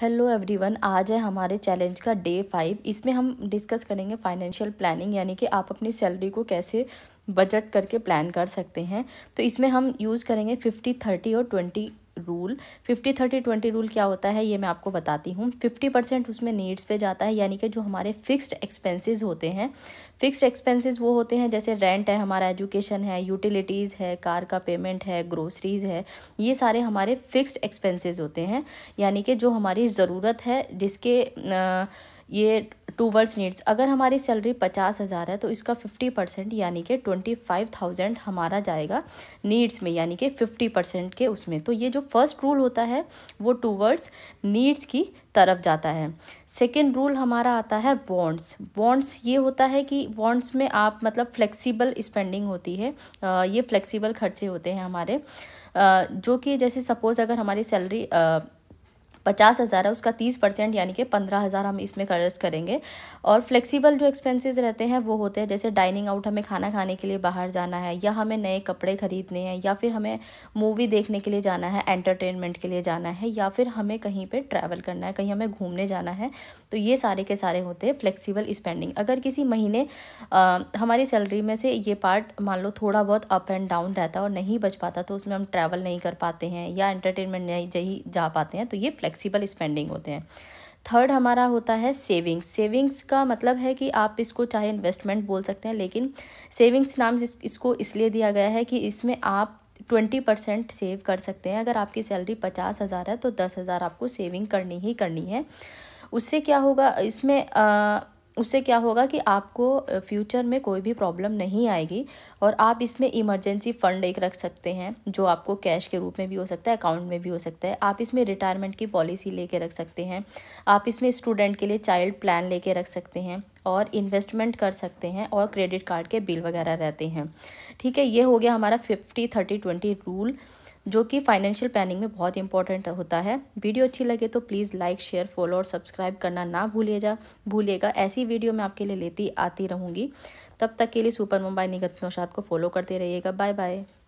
hello everyone आज है हमारे चैलेंज का डे फाइव इसमें हम डिस्कस करेंगे फाइनेंशियल प्लानिंग यानी कि आप अपनी सैलरी को कैसे बजट करके प्लान कर सकते हैं तो इसमें हम यूज़ करेंगे फिफ्टी थर्टी और twenty rule fifty thirty twenty rule क्या होता है ये मैं आपको बताती हूँ फिफ्टी परसेंट उसमें नीड्स पे जाता है यानी कि जो हमारे फिक्स्ड एक्सपेंसेस होते हैं फिक्स्ड एक्सपेंसेस वो होते हैं जैसे रेंट है हमारा एजुकेशन है यूटिलिटीज़ है कार का पेमेंट है ग्रोसरीज़ है ये सारे हमारे फिक्स्ड एक्सपेंसेस होते हैं यानी कि जो हमारी ज़रूरत है जिसके आ, ये टूवर्ड्स नीड्स अगर हमारी सैलरी पचास हज़ार है तो इसका फिफ्टी परसेंट यानी कि ट्वेंटी फाइव थाउजेंड हमारा जाएगा नीड्स में यानी कि फिफ्टी परसेंट के उसमें तो ये जो फर्स्ट रूल होता है वो टूवर्ड्स नीड्स की तरफ जाता है सेकेंड रूल हमारा आता है वॉन्ट्स वॉन्ट्स ये होता है कि वॉन्ट्स में आप मतलब फ्लेक्सीबल स्पेंडिंग होती है आ, ये फ्लेक्सीबल खर्चे होते हैं हमारे आ, जो कि जैसे सपोज़ अगर हमारी सैलरी पचास हज़ार है उसका तीस परसेंट यानी कि पंद्रह हज़ार हम इसमें खर्च करेंगे और फ्लेक्सिबल जो एक्सपेंसेस रहते हैं वो होते हैं जैसे डाइनिंग आउट हमें खाना खाने के लिए बाहर जाना है या हमें नए कपड़े ख़रीदने हैं या फिर हमें मूवी देखने के लिए जाना है एंटरटेनमेंट के लिए जाना है या फिर हमें कहीं पर ट्रैवल करना है कहीं हमें घूमने जाना है तो ये सारे के सारे होते हैं फ्लेक्सीबल स्पेंडिंग अगर किसी महीने आ, हमारी सैलरी में से ये पार्ट मान लो थोड़ा बहुत अप एंड डाउन रहता है और नहीं बच पाता तो उसमें हम ट्रैवल नहीं कर पाते हैं या एंटरटेनमेंट नहीं जा पाते हैं तो ये फ्लैक् फ्लेक्सिबल स्पेंडिंग होते हैं थर्ड हमारा होता है सेविंग्स सेविंग्स का मतलब है कि आप इसको चाहे इन्वेस्टमेंट बोल सकते हैं लेकिन सेविंग्स नाम इस, इसको इसलिए दिया गया है कि इसमें आप ट्वेंटी परसेंट सेव कर सकते हैं अगर आपकी सैलरी पचास हज़ार है तो दस हज़ार आपको सेविंग करनी ही करनी है उससे क्या होगा इसमें आ, उससे क्या होगा कि आपको फ्यूचर में कोई भी प्रॉब्लम नहीं आएगी और आप इसमें इमरजेंसी फ़ंड एक रख सकते हैं जो आपको कैश के रूप में भी हो सकता है अकाउंट में भी हो सकता है आप इसमें रिटायरमेंट की पॉलिसी लेके रख सकते हैं आप इसमें स्टूडेंट के लिए चाइल्ड प्लान लेके रख सकते हैं और इन्वेस्टमेंट कर सकते हैं और क्रेडिट कार्ड के बिल वगैरह रहते हैं ठीक है ये हो गया हमारा फिफ्टी थर्टी ट्वेंटी रूल जो कि फाइनेंशियल प्लानिंग में बहुत इंपॉर्टेंट होता है वीडियो अच्छी लगे तो प्लीज़ लाइक शेयर फॉलो और सब्सक्राइब करना ना भूलिए जा भूलिएगा ऐसी वीडियो मैं आपके लिए लेती आती रहूँगी तब तक के लिए सुपर मुंबई निगत नौशाद को फॉलो करते रहिएगा बाय बाय